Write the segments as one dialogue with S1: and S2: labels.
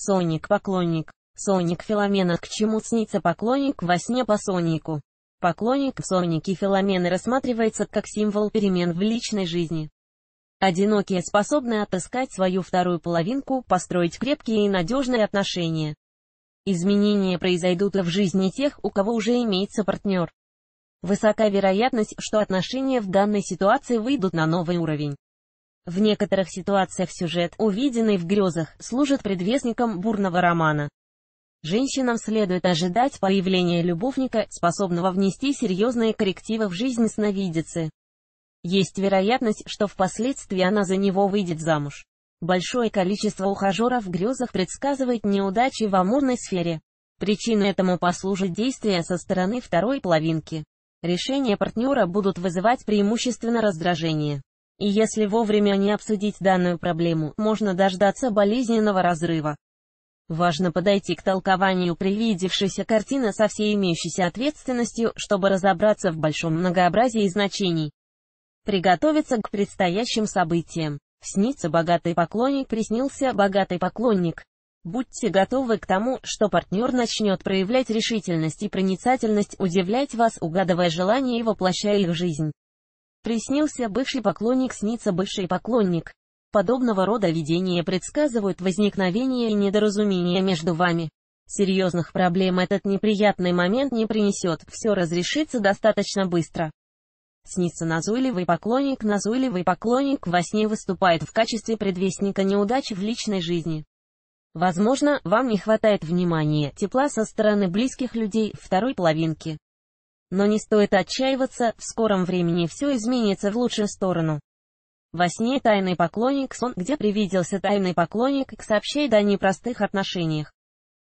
S1: Соник поклонник. Соник Филомена к чему снится поклонник во сне по Сонику. Поклонник в Сонике Филомены рассматривается как символ перемен в личной жизни. Одинокие способны отыскать свою вторую половинку, построить крепкие и надежные отношения. Изменения произойдут в жизни тех, у кого уже имеется партнер. Высока вероятность, что отношения в данной ситуации выйдут на новый уровень. В некоторых ситуациях сюжет, увиденный в грезах, служит предвестником бурного романа. Женщинам следует ожидать появления любовника, способного внести серьезные коррективы в жизнь сновидицы. Есть вероятность, что впоследствии она за него выйдет замуж. Большое количество ухажеров в грезах предсказывает неудачи в амурной сфере. Причиной этому послужит действие со стороны второй половинки. Решения партнера будут вызывать преимущественно раздражение. И если вовремя не обсудить данную проблему, можно дождаться болезненного разрыва. Важно подойти к толкованию привидевшейся картины со всей имеющейся ответственностью, чтобы разобраться в большом многообразии значений. Приготовиться к предстоящим событиям. Снится богатый поклонник, приснился богатый поклонник. Будьте готовы к тому, что партнер начнет проявлять решительность и проницательность, удивлять вас, угадывая желания и воплощая их в жизнь. Приснился бывший поклонник, снится бывший поклонник. Подобного рода видения предсказывают возникновение недоразумения между вами. Серьезных проблем этот неприятный момент не принесет, все разрешится достаточно быстро. Снится назойливый поклонник, назойливый поклонник во сне выступает в качестве предвестника неудач в личной жизни. Возможно, вам не хватает внимания, тепла со стороны близких людей, второй половинки. Но не стоит отчаиваться, в скором времени все изменится в лучшую сторону. Во сне тайный поклонник сон, где привиделся тайный поклонник, сообщает о непростых отношениях.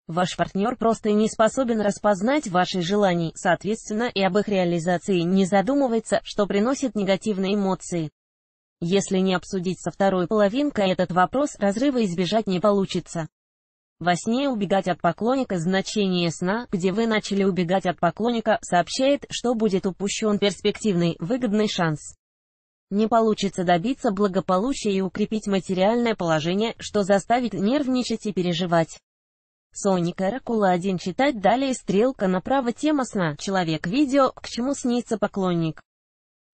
S1: Ваш партнер просто не способен распознать ваши желания, соответственно, и об их реализации не задумывается, что приносит негативные эмоции. Если не обсудить со второй половинкой этот вопрос, разрыва избежать не получится во сне убегать от поклонника значение сна, где вы начали убегать от поклонника, сообщает, что будет упущен перспективный, выгодный шанс. Не получится добиться благополучия и укрепить материальное положение, что заставит нервничать и переживать. Соник Оракула 1 читать далее стрелка направо тема сна «Человек видео», к чему снится поклонник.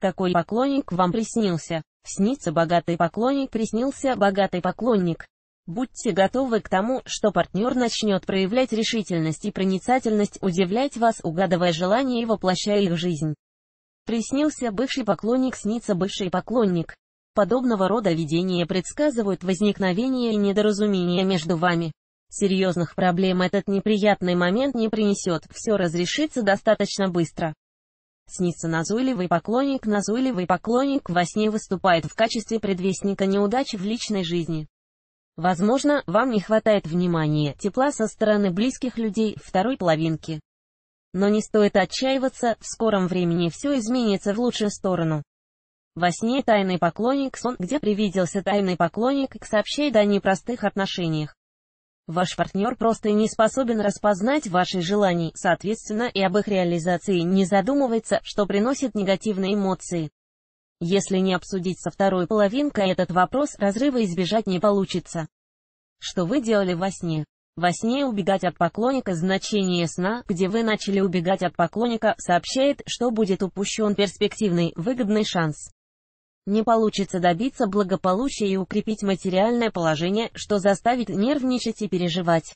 S1: Какой поклонник вам приснился? Снится богатый поклонник, приснился богатый поклонник. Будьте готовы к тому, что партнер начнет проявлять решительность и проницательность, удивлять вас, угадывая желания и воплощая их в жизнь. Приснился бывший поклонник, снится бывший поклонник. Подобного рода видения предсказывают возникновение и недоразумение между вами. Серьезных проблем этот неприятный момент не принесет, все разрешится достаточно быстро. Снится назойливый поклонник, назойливый поклонник во сне выступает в качестве предвестника неудач в личной жизни. Возможно, вам не хватает внимания, тепла со стороны близких людей, второй половинки. Но не стоит отчаиваться, в скором времени все изменится в лучшую сторону. Во сне тайный поклонник сон, где привиделся тайный поклонник, сообщает о непростых отношениях. Ваш партнер просто не способен распознать ваши желания, соответственно, и об их реализации не задумывается, что приносит негативные эмоции. Если не обсудить со второй половинкой этот вопрос, разрыва избежать не получится. Что вы делали во сне? Во сне убегать от поклонника значение сна, где вы начали убегать от поклонника, сообщает, что будет упущен перспективный, выгодный шанс. Не получится добиться благополучия и укрепить материальное положение, что заставит нервничать и переживать.